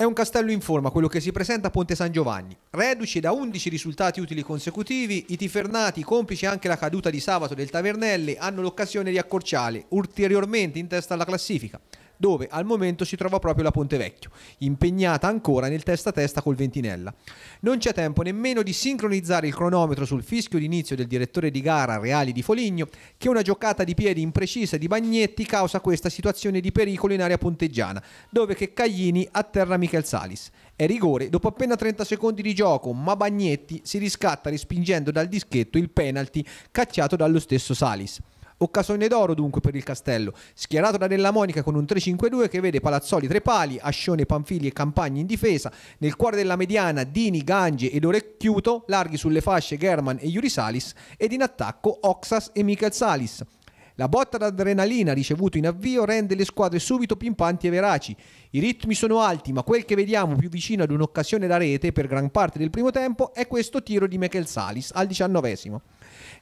È un castello in forma quello che si presenta a Ponte San Giovanni. Reduci da 11 risultati utili consecutivi, i tifernati, complici anche la caduta di sabato del Tavernelli, hanno l'occasione di accorciare ulteriormente in testa alla classifica dove al momento si trova proprio la Ponte Vecchio, impegnata ancora nel testa a testa col Ventinella. Non c'è tempo nemmeno di sincronizzare il cronometro sul fischio d'inizio del direttore di gara Reali di Foligno, che una giocata di piedi imprecisa di Bagnetti causa questa situazione di pericolo in area ponteggiana, dove che Caglini atterra Michel Salis. È rigore dopo appena 30 secondi di gioco, ma Bagnetti si riscatta respingendo dal dischetto il penalty cacciato dallo stesso Salis. Occasione d'oro dunque per il Castello, schierato da Della Monica con un 3-5-2 che vede Palazzoli tre pali, Ascione, Panfili e Campagni in difesa, nel cuore della mediana Dini, Gange ed Orecchiuto, larghi sulle fasce German e Yuri Salis ed in attacco Oxas e Michael Salis. La botta d'adrenalina ricevuta in avvio rende le squadre subito pimpanti e veraci. I ritmi sono alti, ma quel che vediamo più vicino ad un'occasione da rete per gran parte del primo tempo è questo tiro di Michael Salis al diciannovesimo.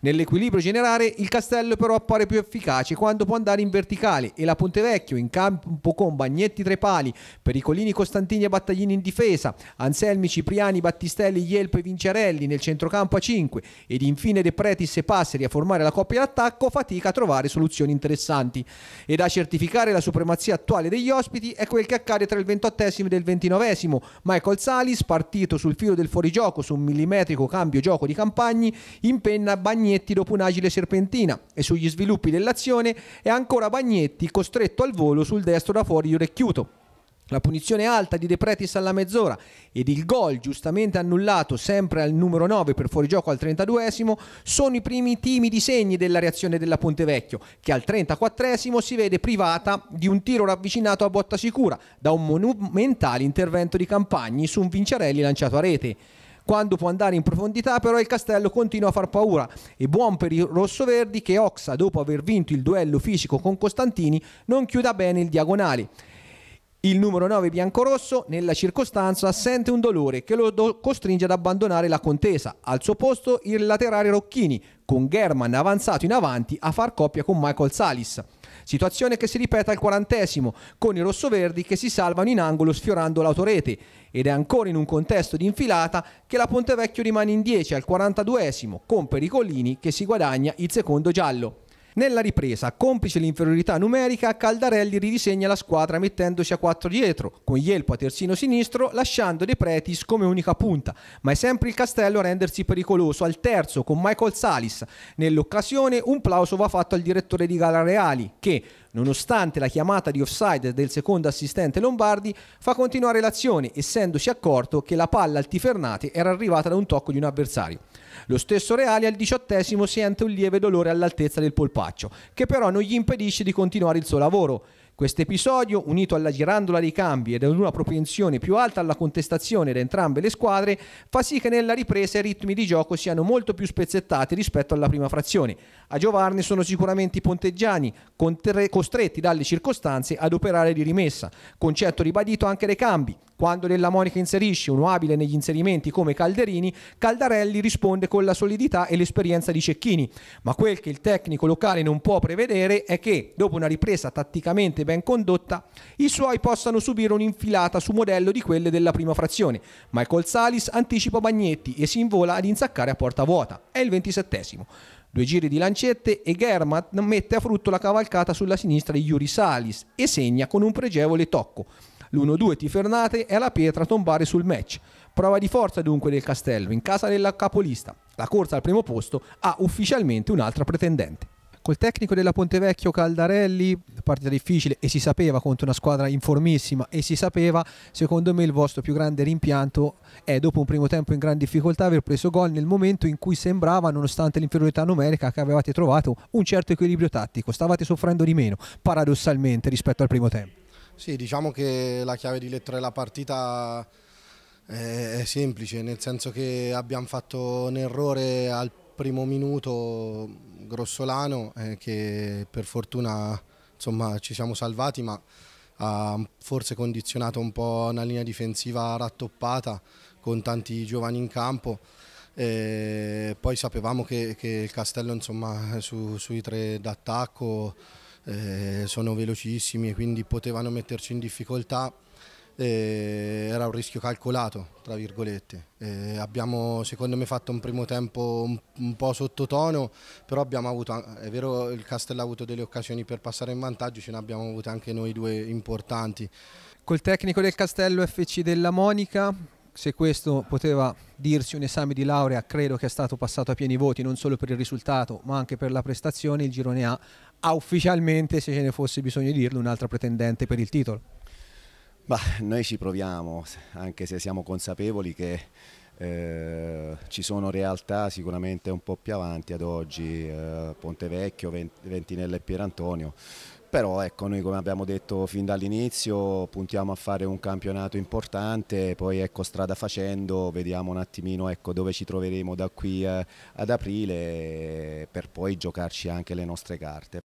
Nell'equilibrio generale il castello però appare più efficace quando può andare in verticale e la Pontevecchio in campo con Bagnetti tre pali, Pericolini Costantini e Battaglini in difesa, Anselmi Cipriani Battistelli Ielpo e Vinciarelli nel centrocampo a 5 ed infine De Pretis e Passeri a formare la coppia d'attacco fatica a trovare soluzioni interessanti. E da certificare la supremazia attuale degli ospiti è quel che accade tra il 28 e il 29 Michael Salis partito sul filo del fuorigioco su un millimetrico cambio gioco di campagni impenna Bagnetti dopo un'agile serpentina e sugli sviluppi dell'azione è ancora Bagnetti costretto al volo sul destro da fuori di orecchiuto. La punizione alta di De Pretis alla mezz'ora ed il gol giustamente annullato sempre al numero 9 per fuorigioco al 32esimo sono i primi timidi segni della reazione della Pontevecchio che al 34esimo si vede privata di un tiro ravvicinato a botta sicura da un monumentale intervento di Campagni su un Vinciarelli lanciato a rete. Quando può andare in profondità però il castello continua a far paura e buon per i rossoverdi che Oxa dopo aver vinto il duello fisico con Costantini non chiuda bene il diagonale. Il numero 9 biancorosso nella circostanza sente un dolore che lo do costringe ad abbandonare la contesa. Al suo posto il laterale Rocchini, con German avanzato in avanti a far coppia con Michael Salis. Situazione che si ripete al quarantesimo, con i rossoverdi che si salvano in angolo sfiorando l'autorete. Ed è ancora in un contesto di infilata che la Ponte Vecchio rimane in 10 al 42esimo, con Pericolini che si guadagna il secondo giallo. Nella ripresa, complice l'inferiorità numerica, Caldarelli ridisegna la squadra mettendosi a quattro dietro, con Ielpo a terzino sinistro, lasciando De Pretis come unica punta, ma è sempre il Castello a rendersi pericoloso al terzo con Michael Salis. Nell'occasione un plauso va fatto al direttore di gara Reali, che, nonostante la chiamata di offside del secondo assistente Lombardi, fa continuare l'azione, essendosi accorto che la palla al Tifernate era arrivata da un tocco di un avversario. Lo stesso Reali al diciottesimo sente un lieve dolore all'altezza del polpaccio, che però non gli impedisce di continuare il suo lavoro. Questo episodio, unito alla girandola dei cambi ed ad una propensione più alta alla contestazione da entrambe le squadre, fa sì che nella ripresa i ritmi di gioco siano molto più spezzettati rispetto alla prima frazione. A giovarne sono sicuramente i ponteggiani, costretti dalle circostanze ad operare di rimessa, concetto ribadito anche dai cambi. Quando Della Monica inserisce uno abile negli inserimenti come Calderini, Caldarelli risponde con la solidità e l'esperienza di Cecchini. Ma quel che il tecnico locale non può prevedere è che, dopo una ripresa tatticamente ben condotta, i suoi possano subire un'infilata su modello di quelle della prima frazione. Michael Salis anticipa Bagnetti e si invola ad insaccare a porta vuota. È il 27 Due giri di lancette e Germat mette a frutto la cavalcata sulla sinistra di Yuri Salis e segna con un pregevole tocco. L'1-2 Tifernate è la pietra a tombare sul match. Prova di forza dunque del Castello in casa della capolista. La corsa al primo posto ha ufficialmente un'altra pretendente. Col tecnico della Pontevecchio Caldarelli, partita difficile e si sapeva contro una squadra informissima e si sapeva, secondo me il vostro più grande rimpianto è dopo un primo tempo in gran difficoltà aver preso gol nel momento in cui sembrava, nonostante l'inferiorità numerica che avevate trovato, un certo equilibrio tattico, stavate soffrendo di meno paradossalmente rispetto al primo tempo. Sì, diciamo che la chiave di lettura della partita è semplice, nel senso che abbiamo fatto un errore al primo minuto grossolano eh, che per fortuna insomma, ci siamo salvati ma ha forse condizionato un po' una linea difensiva rattoppata con tanti giovani in campo. E poi sapevamo che, che il Castello insomma, su, sui tre d'attacco eh, sono velocissimi e quindi potevano metterci in difficoltà. Eh, era un rischio calcolato, tra virgolette. E eh, abbiamo secondo me fatto un primo tempo un, un, po' sottotono, però abbiamo avuto, è vero il Castello ha avuto delle occasioni per passare in vantaggio, ce ne abbiamo avute anche noi due importanti. Col tecnico del Castello FC della Monica, se questo poteva dirsi un esame di laurea, credo che è stato passato a pieni voti non solo per il risultato ma anche per la prestazione, il girone A ha ufficialmente, se ce ne fosse bisogno di dirlo, un'altra pretendente per il titolo. Bah, noi ci proviamo, anche se siamo consapevoli che eh, ci sono realtà sicuramente un po' più avanti ad oggi, eh, Vecchio, Ventinella e Pierantonio, però ecco, noi come abbiamo detto fin dall'inizio puntiamo a fare un campionato importante, poi ecco, strada facendo vediamo un attimino ecco, dove ci troveremo da qui eh, ad aprile per poi giocarci anche le nostre carte.